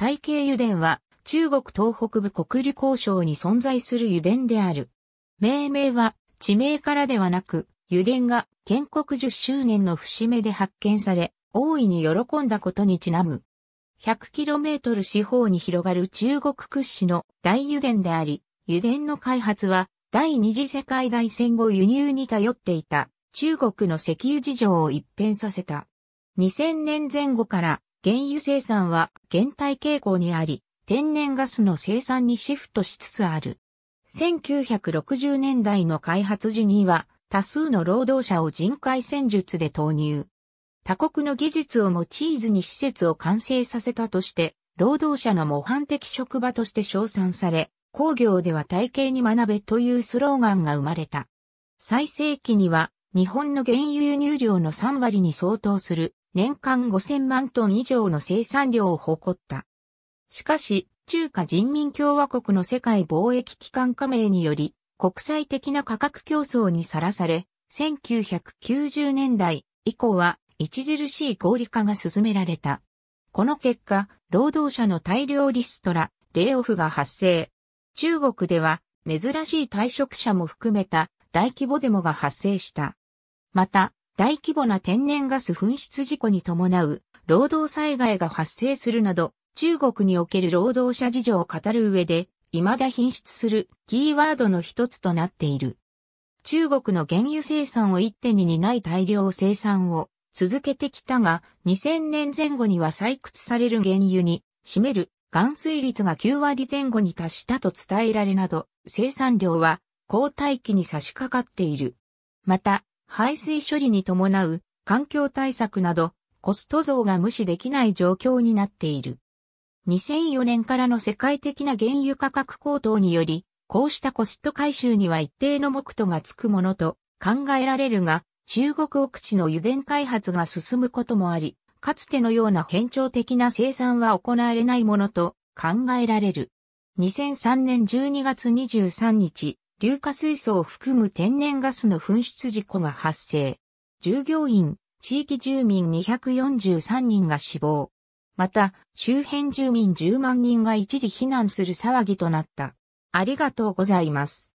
大慶油田は中国東北部国流交渉に存在する油田である。命名は地名からではなく、油田が建国10周年の節目で発見され、大いに喜んだことにちなむ。100km 四方に広がる中国屈指の大油田であり、油田の開発は第二次世界大戦後輸入に頼っていた中国の石油事情を一変させた。2000年前後から原油生産は減退傾向にあり、天然ガスの生産にシフトしつつある。1960年代の開発時には多数の労働者を人海戦術で投入。他国の技術を用いずに施設を完成させたとして、労働者の模範的職場として称賛され、工業では体系に学べというスローガンが生まれた。最盛期には日本の原油輸入量の3割に相当する年間5000万トン以上の生産量を誇った。しかし、中華人民共和国の世界貿易機関加盟により、国際的な価格競争にさらされ、1990年代以降は著しい合理化が進められた。この結果、労働者の大量リストラ、レイオフが発生。中国では珍しい退職者も含めた大規模デモが発生した。また、大規模な天然ガス噴出事故に伴う労働災害が発生するなど、中国における労働者事情を語る上で、未だ品質するキーワードの一つとなっている。中国の原油生産を一手に担い大量生産を続けてきたが、2000年前後には採掘される原油に占める含水率が9割前後に達したと伝えられなど、生産量は交代期に差し掛かっている。また、排水処理に伴う環境対策などコスト増が無視できない状況になっている。2004年からの世界的な原油価格高騰により、こうしたコスト回収には一定の目途がつくものと考えられるが、中国奥地の油田開発が進むこともあり、かつてのような変調的な生産は行われないものと考えられる。2003年12月23日、硫化水素を含む天然ガスの噴出事故が発生。従業員、地域住民243人が死亡。また、周辺住民10万人が一時避難する騒ぎとなった。ありがとうございます。